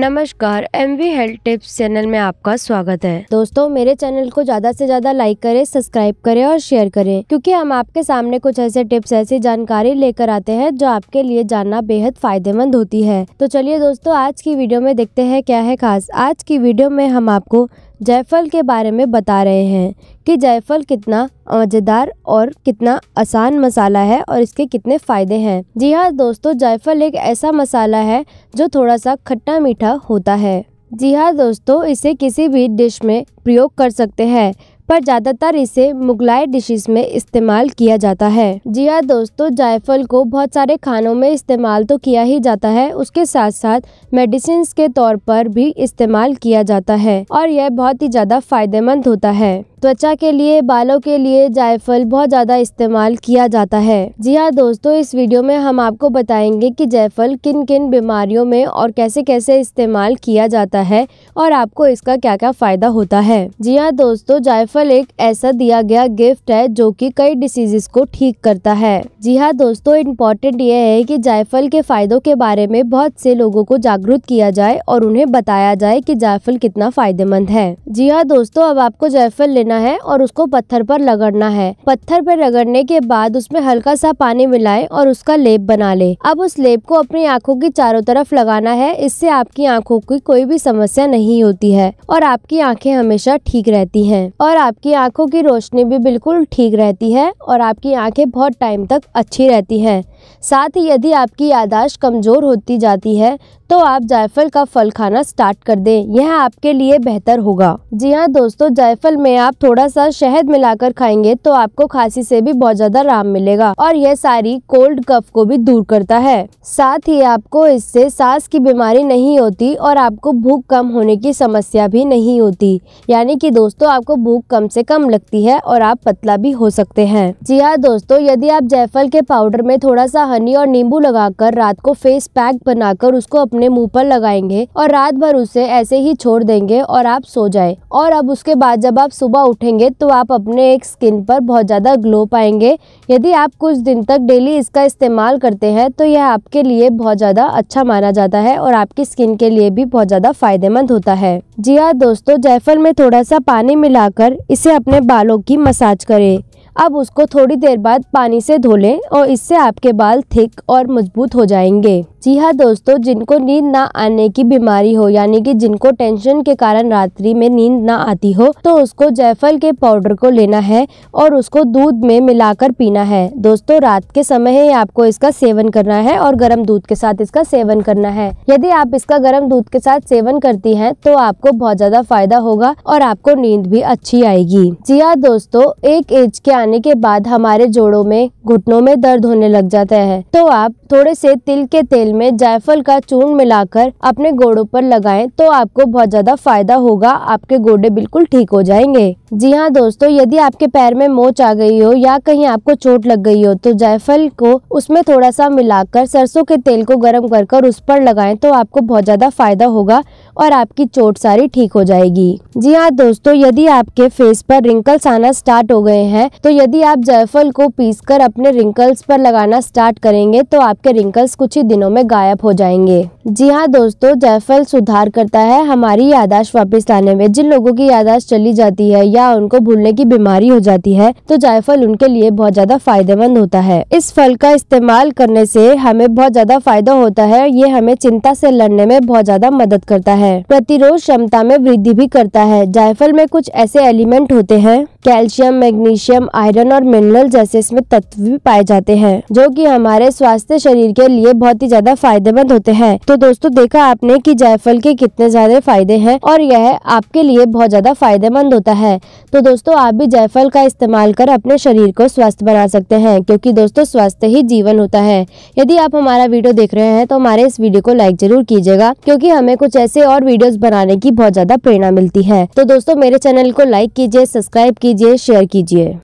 नमस्कार M V health tips channel में आपका स्वागत है दोस्तों मेरे चैनल को ज्यादा से ज्यादा लाइक करें सब्सक्राइब करें और शेयर करें क्योंकि हम आपके सामने कुछ ऐसे टिप्स ऐसी जानकारी लेकर आते हैं जो आपके लिए जानना बेहद फायदेमंद होती है तो चलिए दोस्तों आज की वीडियो में देखते हैं क्या है खास आज की वीडियो में हम आपको जायफल के बारे में बता रहे हैं कि जायफल कितना मज़ेदार और कितना आसान मसाला है और इसके कितने फ़ायदे हैं जी हाँ दोस्तों जायफल एक ऐसा मसाला है जो थोड़ा सा खट्टा मीठा होता है जी हाँ दोस्तों इसे किसी भी डिश में प्रयोग कर सकते हैं पर ज़्यादातर इसे मुगलाई डिशेस में इस्तेमाल किया जाता है जी हाँ दोस्तों जायफल को बहुत सारे खानों में इस्तेमाल तो किया ही जाता है उसके साथ साथ मेडिसिन के तौर पर भी इस्तेमाल किया जाता है और यह बहुत ही ज़्यादा फायदेमंद होता है त्वचा के लिए बालों के लिए जायफल बहुत ज़्यादा इस्तेमाल किया जाता है जी हाँ दोस्तों इस वीडियो में हम आपको बताएंगे कि जायफल किन किन बीमारियों में और कैसे कैसे इस्तेमाल किया जाता है और आपको इसका क्या क्या फ़ायदा होता है जी हाँ दोस्तों जायफल एक ऐसा दिया गया गिफ्ट है जो की कई डिसीजेस को ठीक करता है जी हाँ दोस्तों इम्पोर्टेंट ये है की जायफल के फ़ायदों के बारे में बहुत से लोगों को जागरूक किया जाए और उन्हें बताया जाए की जायफल कितना फ़ायदेमंद है जी हाँ दोस्तों अब आपको जायफल लेना है और उसको पत्थर पर रगड़ना है पत्थर पर रगड़ने के बाद उसमें हल्का सा पानी मिलाए और उसका लेप बना ले अब उस लेप को अपनी आंखों की चारों तरफ लगाना है इससे आपकी आंखों की कोई भी समस्या नहीं होती है और आपकी आंखें हमेशा ठीक रहती हैं और आपकी आंखों की रोशनी भी बिल्कुल ठीक रहती है और आपकी आंखें बहुत टाइम तक अच्छी रहती हैं साथ ही यदि आपकी यादाश्त कमज़ोर होती जाती है तो आप जायफल का फल खाना स्टार्ट कर दें यह आपके लिए बेहतर होगा जी हाँ दोस्तों जायफल में आप थोड़ा सा शहद मिलाकर खाएंगे तो आपको खांसी से भी बहुत ज्यादा आराम मिलेगा और यह सारी कोल्ड कफ को भी दूर करता है साथ ही आपको इससे सांस की बीमारी नहीं होती और आपको भूख कम होने की समस्या भी नहीं होती यानी की दोस्तों आपको भूख कम से कम लगती है और आप पतला भी हो सकते हैं जी हाँ दोस्तों यदि आप जायफल के पाउडर में थोड़ा सा हनी और नींबू लगाकर रात को फेस पैक बनाकर उसको अपने अपने मुंह पर लगाएंगे और रात भर उसे ऐसे ही छोड़ देंगे और आप सो जाए और अब उसके बाद जब आप सुबह उठेंगे तो आप अपने एक स्किन पर बहुत ज़्यादा ग्लो पाएंगे यदि आप कुछ दिन तक डेली इसका इस्तेमाल करते हैं तो यह आपके लिए बहुत ज़्यादा अच्छा माना जाता है और आपकी स्किन के लिए भी बहुत ज़्यादा फायदेमंद होता है जी हाँ दोस्तों जायफल में थोड़ा सा पानी मिलाकर इसे अपने बालों की मसाज करें अब उसको थोड़ी देर बाद पानी से धो लें और इससे आपके बाल थिक और मजबूत हो जाएंगे जी हाँ दोस्तों जिनको नींद ना आने की बीमारी हो यानी कि जिनको टेंशन के कारण रात्रि में नींद ना आती हो तो उसको जयफल के पाउडर को लेना है और उसको दूध में मिलाकर पीना है दोस्तों रात के समय ही आपको इसका सेवन करना है और गर्म दूध के साथ इसका सेवन करना है यदि आप इसका गर्म दूध के साथ सेवन करती है तो आपको बहुत ज्यादा फायदा होगा और आपको नींद भी अच्छी आएगी जी हाँ दोस्तों एक एज के आने के बाद हमारे जोड़ो में घुटनों में दर्द होने लग जाता है तो आप थोड़े से तिल के तेल में जायफल का चूर्ण मिलाकर अपने गोड़ों पर लगाएं तो आपको बहुत ज्यादा फायदा होगा आपके गोडे बिल्कुल ठीक हो जाएंगे जी हाँ दोस्तों यदि आपके पैर में मोच आ गई हो या कहीं आपको चोट लग गई हो तो जायफल को उसमें थोड़ा सा मिलाकर सरसों के तेल को गर्म कर कर उस पर लगाएं तो आपको बहुत ज्यादा फायदा होगा और आपकी चोट सारी ठीक हो जाएगी जी हाँ दोस्तों यदि आपके फेस पर रिंकल्स आना स्टार्ट हो गए हैं तो यदि आप जायफल को पीस कर अपने रिंकल्स पर लगाना स्टार्ट करेंगे तो आप आपके रिंकल्स कुछ ही दिनों में गायब हो जाएंगे जी हाँ दोस्तों जायफल सुधार करता है हमारी यादाश्त वापस लाने में जिन लोगों की यादाश्त चली जाती है या उनको भूलने की बीमारी हो जाती है तो जायफल उनके लिए बहुत ज्यादा फायदेमंद होता है इस फल का इस्तेमाल करने से हमें बहुत ज्यादा फायदा होता है ये हमें चिंता से लड़ने में बहुत ज्यादा मदद करता है प्रतिरोध क्षमता में वृद्धि भी करता है जायफल में कुछ ऐसे एलिमेंट होते हैं कैल्शियम मैग्नीशियम आयरन और मिनरल जैसे इसमें तत्व भी पाए जाते हैं जो की हमारे स्वास्थ्य शरीर के लिए बहुत ही ज्यादा फायदेमंद होते हैं तो दोस्तों देखा आपने की जायफल के कितने ज्यादा फायदे हैं और यह आपके लिए बहुत ज्यादा फायदेमंद होता है तो दोस्तों आप भी जायफल का इस्तेमाल कर अपने शरीर को स्वस्थ बना सकते हैं क्योंकि दोस्तों स्वस्थ ही जीवन होता है यदि आप हमारा वीडियो देख रहे हैं तो हमारे इस वीडियो को लाइक जरूर कीजिएगा क्योंकि हमें कुछ ऐसे और वीडियोस बनाने की बहुत ज्यादा प्रेरणा मिलती है तो दोस्तों मेरे चैनल को लाइक कीजिए सब्सक्राइब कीजिए शेयर कीजिए